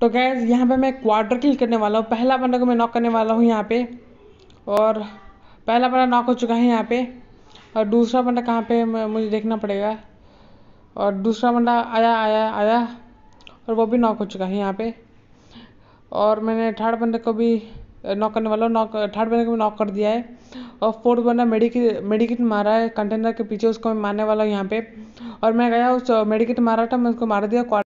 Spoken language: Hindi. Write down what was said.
तो गैस यहाँ पे मैं क्वार्टर किल करने वाला हूँ पहला बंदा को मैं नॉक करने वाला हूँ यहाँ पे और पहला बंदा नॉक हो चुका है यहाँ पे और दूसरा बंदा कहाँ पे मुझे देखना पड़ेगा और दूसरा बंदा आया आया आया और वो भी नॉक हो चुका है यहाँ पे और मैंने थर्ड बंदे को भी नॉक करने वाला हूँ नॉक थर्ड बंदे को भी नॉक कर दिया है और फोर्थ बंदा मेडिकट मेडिकिट मारा है कंटेनर के पीछे उसको मैं मारने वाला हूँ यहाँ पे और मैं गया उस मेडिकिट मारा था मैं उसको मार दिया